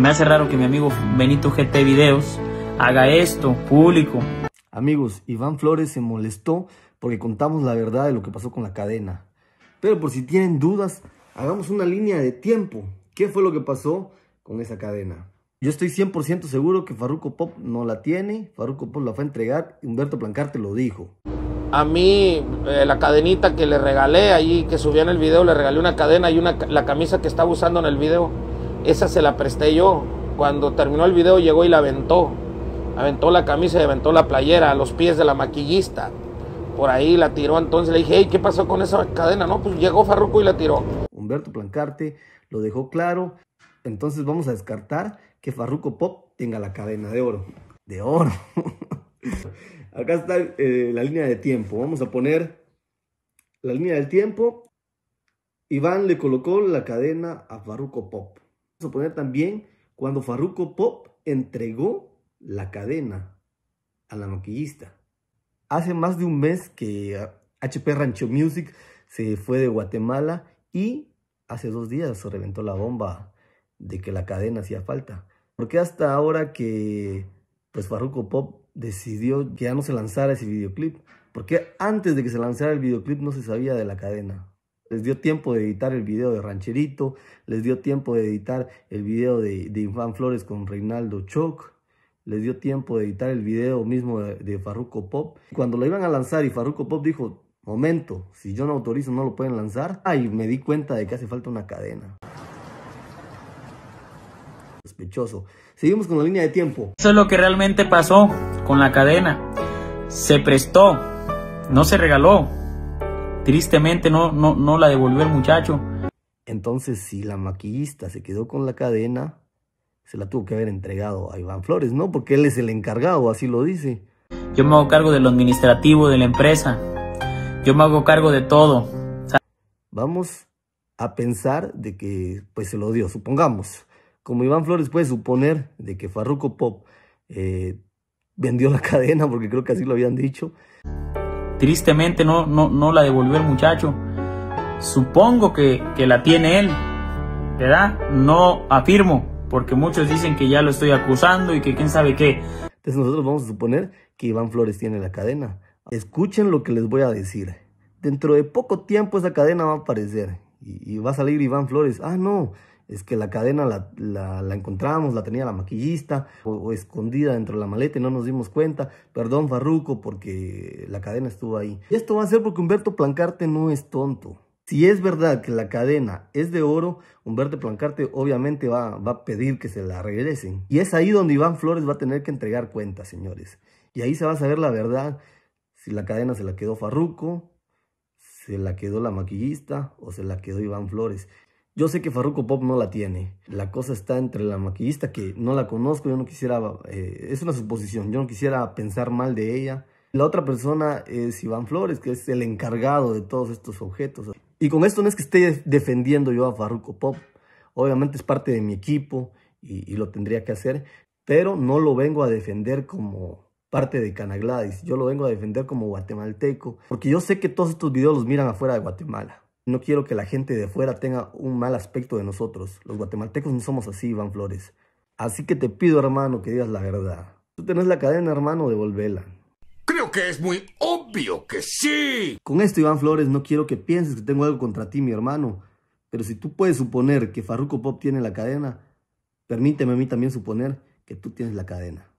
me hace raro que mi amigo Benito GT Videos haga esto público. Amigos, Iván Flores se molestó porque contamos la verdad de lo que pasó con la cadena. Pero por si tienen dudas, hagamos una línea de tiempo. ¿Qué fue lo que pasó con esa cadena? Yo estoy 100% seguro que Farruko Pop no la tiene, Farruko Pop la fue a entregar, Humberto Plancarte lo dijo. A mí, eh, la cadenita que le regalé ahí, que subía en el video, le regalé una cadena y una, la camisa que estaba usando en el video. Esa se la presté yo. Cuando terminó el video llegó y la aventó. Aventó la camisa y aventó la playera a los pies de la maquillista. Por ahí la tiró. Entonces le dije, ¿qué pasó con esa cadena? No, pues llegó Farruco y la tiró. Humberto Plancarte lo dejó claro. Entonces vamos a descartar que Farruco Pop tenga la cadena de oro. De oro. Acá está eh, la línea de tiempo. Vamos a poner la línea del tiempo. Iván le colocó la cadena a Farruco Pop suponer también cuando Farruko Pop entregó la cadena a la maquillista. Hace más de un mes que HP ah, Rancho Music se fue de Guatemala y hace dos días se reventó la bomba de que la cadena hacía falta. Porque hasta ahora que pues Farruko Pop decidió que ya no se lanzara ese videoclip, porque antes de que se lanzara el videoclip no se sabía de la cadena les dio tiempo de editar el video de Rancherito, les dio tiempo de editar el video de, de Flores con Reinaldo Choc, les dio tiempo de editar el video mismo de, Farruko Pop. Cuando lo iban a lanzar y Farruko Pop dijo, momento, si yo no autorizo no lo pueden lanzar, Ay, me di cuenta de que hace falta una cadena. Sospechoso. Seguimos con la línea de tiempo. Eso es lo que realmente pasó con la cadena. Se prestó, no se regaló, Tristemente no, no, no la devolvió el muchacho. Entonces, si la maquillista se quedó con la cadena, se la tuvo que haber entregado a Iván Flores, ¿no? Porque él es el encargado, así lo dice. Yo me hago cargo de lo administrativo de la empresa. Yo me hago cargo de todo. Vamos a pensar de que pues se lo dio, supongamos. Como Iván Flores puede suponer de que Farruko Pop eh, vendió la cadena, porque creo que así lo habían dicho. Tristemente no, no, no la devolvió el muchacho. Supongo que, que la tiene él, ¿verdad? No afirmo, porque muchos dicen que ya lo estoy acusando y que quién sabe qué. Entonces nosotros vamos a suponer que Iván Flores tiene la cadena. Escuchen lo que les voy a decir. Dentro de poco tiempo esa cadena va a aparecer y, y va a salir Iván Flores. Ah, no, es que la cadena la, la, la encontramos, la tenía la maquillista o, escondida dentro de la maleta y no nos dimos cuenta. Perdón, Farruco, porque la cadena estuvo ahí. Y esto va a ser porque Humberto Plancarte no es tonto. Si es verdad que la cadena es de oro, Humberto Plancarte obviamente va, va a pedir que se la regresen. Y es ahí donde Iván Flores va a tener que entregar cuentas, señores. Y ahí se va a saber la verdad si la cadena se la quedó Farruco, se la quedó la maquillista o se la quedó Iván Flores. Yo sé que Farruko Pop no la tiene. La cosa está entre la maquillista, que no la conozco, yo no quisiera... Eh, es una suposición, yo no quisiera pensar mal de ella. La otra persona es Iván Flores, que es el encargado de todos estos objetos. Y con esto no es que esté defendiendo yo a Farruko Pop. Obviamente es parte de mi equipo y, lo tendría que hacer. Pero no lo vengo a defender como parte de Canagladis. Yo lo vengo a defender como guatemalteco. Porque yo sé que todos estos videos los miran afuera de Guatemala. No quiero que la gente de fuera tenga un mal aspecto de nosotros. Los guatemaltecos no somos así, Iván Flores. Así que te pido, hermano, que digas la verdad. Tú tenés la cadena, hermano, devolvela. Creo que es muy obvio que sí. Con esto, Iván Flores, no quiero que pienses que tengo algo contra ti, mi hermano. Pero si tú puedes suponer que Farruko Pop tiene la cadena, permíteme a mí también suponer que tú tienes la cadena.